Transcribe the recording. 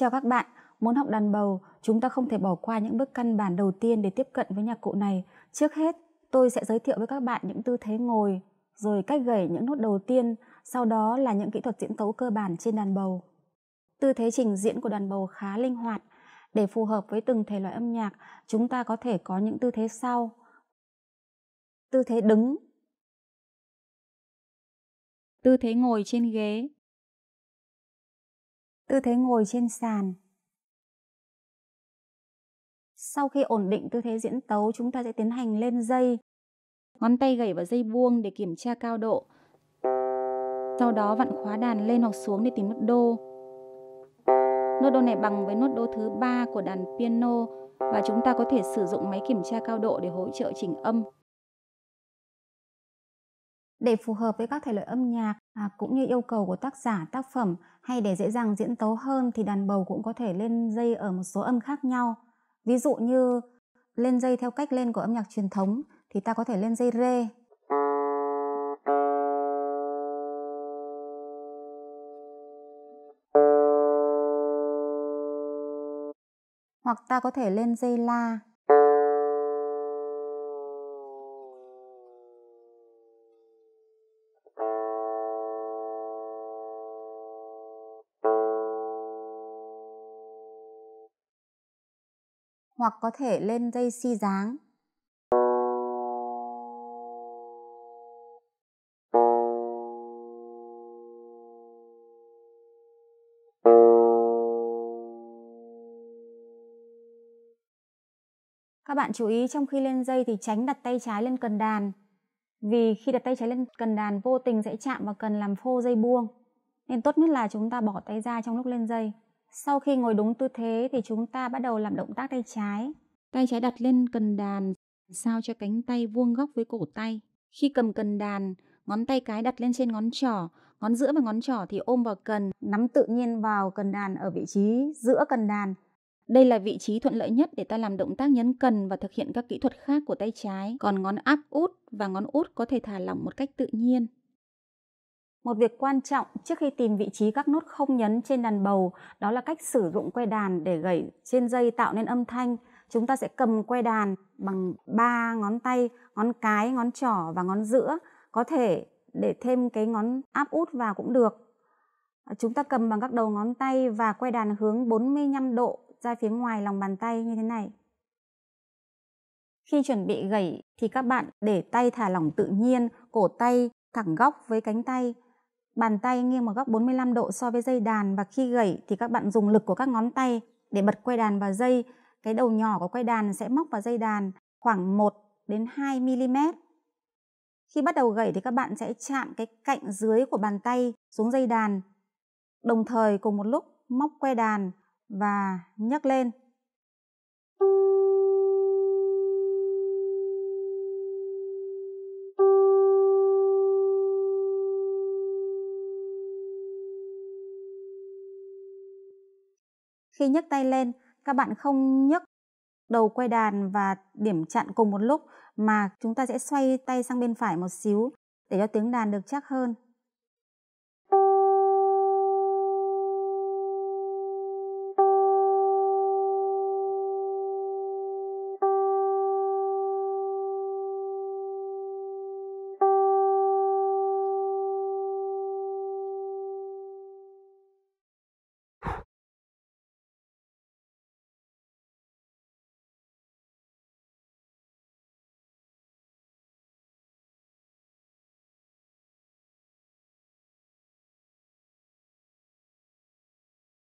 Chào các bạn, muốn học đàn bầu, chúng ta không thể bỏ qua những bước căn bản đầu tiên để tiếp cận với nhạc cụ này. Trước hết, tôi sẽ giới thiệu với các bạn những tư thế ngồi, rồi cách gảy những nốt đầu tiên, sau đó là những kỹ thuật diễn tấu cơ bản trên đàn bầu. Tư thế trình diễn của đàn bầu khá linh hoạt. Để phù hợp với từng thể loại âm nhạc, chúng ta có thể có những tư thế sau. Tư thế đứng Tư thế ngồi trên ghế tư thế ngồi trên sàn. Sau khi ổn định tư thế diễn tấu, chúng ta sẽ tiến hành lên dây. Ngón tay gẩy vào dây buông để kiểm tra cao độ. Sau đó vặn khóa đàn lên hoặc xuống để tìm nốt đô. Nốt đô này bằng với nốt đô thứ ba của đàn piano và chúng ta có thể sử dụng máy kiểm tra cao độ để hỗ trợ chỉnh âm. Để phù hợp với các thể loại âm nhạc à, cũng như yêu cầu của tác giả tác phẩm hay để dễ dàng diễn tấu hơn thì đàn bầu cũng có thể lên dây ở một số âm khác nhau. Ví dụ như lên dây theo cách lên của âm nhạc truyền thống thì ta có thể lên dây rê. Hoặc ta có thể lên dây la. hoặc có thể lên dây si dáng. Các bạn chú ý trong khi lên dây thì tránh đặt tay trái lên cần đàn vì khi đặt tay trái lên cần đàn vô tình sẽ chạm vào cần làm phô dây buông nên tốt nhất là chúng ta bỏ tay ra trong lúc lên dây sau khi ngồi đúng tư thế thì chúng ta bắt đầu làm động tác tay trái. Tay trái đặt lên cần đàn, sao cho cánh tay vuông góc với cổ tay. Khi cầm cần đàn, ngón tay cái đặt lên trên ngón trỏ, ngón giữa và ngón trỏ thì ôm vào cần, nắm tự nhiên vào cần đàn ở vị trí giữa cần đàn. Đây là vị trí thuận lợi nhất để ta làm động tác nhấn cần và thực hiện các kỹ thuật khác của tay trái. Còn ngón áp út và ngón út có thể thả lỏng một cách tự nhiên. Một việc quan trọng trước khi tìm vị trí các nốt không nhấn trên đàn bầu đó là cách sử dụng que đàn để gảy trên dây tạo nên âm thanh. Chúng ta sẽ cầm que đàn bằng ba ngón tay, ngón cái, ngón trỏ và ngón giữa, có thể để thêm cái ngón áp út vào cũng được. Chúng ta cầm bằng các đầu ngón tay và que đàn hướng 45 độ ra phía ngoài lòng bàn tay như thế này. Khi chuẩn bị gảy thì các bạn để tay thả lỏng tự nhiên, cổ tay thẳng góc với cánh tay Bàn tay nghiêng một góc 45 độ so với dây đàn và khi gẩy thì các bạn dùng lực của các ngón tay để bật quay đàn vào dây. Cái đầu nhỏ của quay đàn sẽ móc vào dây đàn khoảng 1 đến 2 mm. Khi bắt đầu gẩy thì các bạn sẽ chạm cái cạnh dưới của bàn tay xuống dây đàn. Đồng thời cùng một lúc móc que đàn và nhấc lên. Thank you. Khi nhấc tay lên, các bạn không nhấc đầu quay đàn và điểm chặn cùng một lúc mà chúng ta sẽ xoay tay sang bên phải một xíu để cho tiếng đàn được chắc hơn.